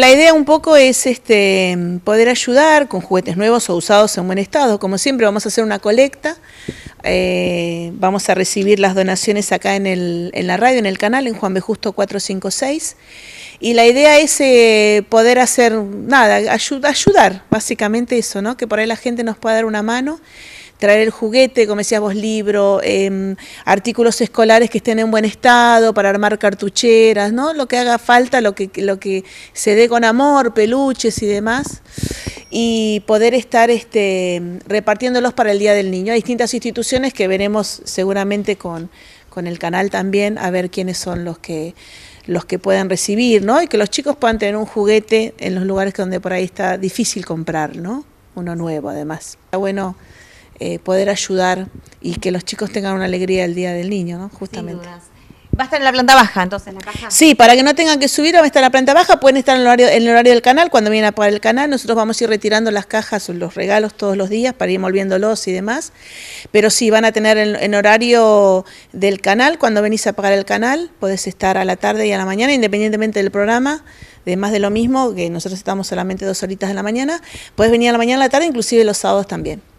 La idea un poco es este, poder ayudar con juguetes nuevos o usados en buen estado. Como siempre vamos a hacer una colecta, eh, vamos a recibir las donaciones acá en, el, en, la radio, en el canal, en Juan B. Justo 456. Y la idea es eh, poder hacer, nada, ayudar, básicamente eso, ¿no? que por ahí la gente nos pueda dar una mano traer el juguete, como decías vos, libro, em, artículos escolares que estén en buen estado, para armar cartucheras, ¿no? Lo que haga falta, lo que, lo que se dé con amor, peluches y demás. Y poder estar este, repartiéndolos para el Día del Niño. Hay distintas instituciones que veremos seguramente con, con el canal también, a ver quiénes son los que los que puedan recibir, ¿no? Y que los chicos puedan tener un juguete en los lugares donde por ahí está difícil comprar, ¿no? Uno nuevo, además. Está bueno eh, poder ayudar y que los chicos tengan una alegría el día del niño, ¿no? Justamente. Va a estar en la planta baja, entonces, la caja. Sí, para que no tengan que subir, va a estar en la planta baja, pueden estar en el horario, en el horario del canal, cuando vienen a pagar el canal, nosotros vamos a ir retirando las cajas, los regalos todos los días para ir envolviéndolos y demás, pero sí, van a tener en, horario del canal, cuando venís a pagar el canal, podés estar a la tarde y a la mañana, independientemente del programa, de más de lo mismo, que nosotros estamos solamente dos horitas de la mañana, Puedes venir a la mañana a la tarde, inclusive los sábados también.